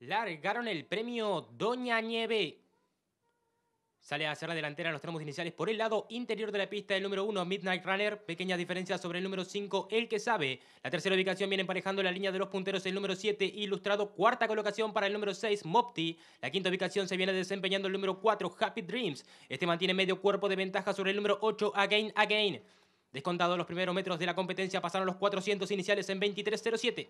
Largaron el premio Doña Nieve. Sale a hacer la delantera en los tramos iniciales por el lado interior de la pista el número 1, Midnight Runner. Pequeña diferencia sobre el número 5, El que sabe. La tercera ubicación viene emparejando la línea de los punteros el número 7, Ilustrado. Cuarta colocación para el número 6, Mopti. La quinta ubicación se viene desempeñando el número 4, Happy Dreams. Este mantiene medio cuerpo de ventaja sobre el número 8, Again Again. Descontados los primeros metros de la competencia, pasaron los 400 iniciales en 23.07.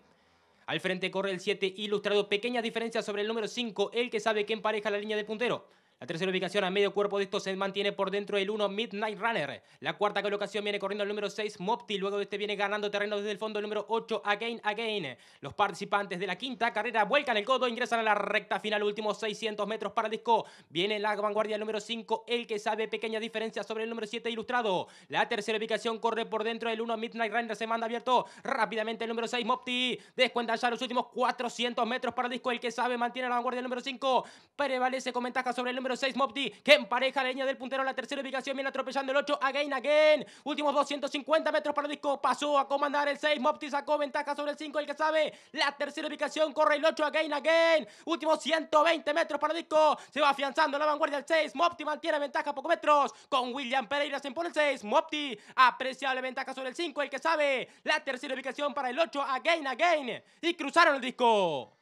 Al frente corre el 7 ilustrado, pequeña diferencia sobre el número 5, el que sabe que empareja la línea de puntero. La tercera ubicación a medio cuerpo de esto se mantiene por dentro el 1 Midnight Runner. La cuarta colocación viene corriendo el número 6 Mopti. Luego de este viene ganando terreno desde el fondo el número 8 Again Again. Los participantes de la quinta carrera vuelcan el codo, ingresan a la recta final, últimos 600 metros para disco. Viene la vanguardia el número 5, el que sabe pequeña diferencia sobre el número 7 ilustrado. La tercera ubicación corre por dentro del 1 Midnight Runner, se manda abierto rápidamente el número 6 Mopti. Descuenta ya los últimos 400 metros para disco, el que sabe mantiene la vanguardia el número 5. Prevalece con ventaja sobre el número número 6, Mopti, que que empareja leña del puntero a la tercera ubicación, viene atropellando el 8, Again Again. Últimos 250 metros para el disco, pasó a comandar el 6, Mopti sacó ventaja sobre el 5, el que sabe. La tercera ubicación corre el 8, Again Again. Últimos 120 metros para el disco, se va afianzando la vanguardia del 6, Mopti mantiene ventaja a pocos metros. Con William Pereira se impone el 6, Mopti, apreciable ventaja sobre el 5, el que sabe. La tercera ubicación para el 8, Again Again. Y cruzaron el disco.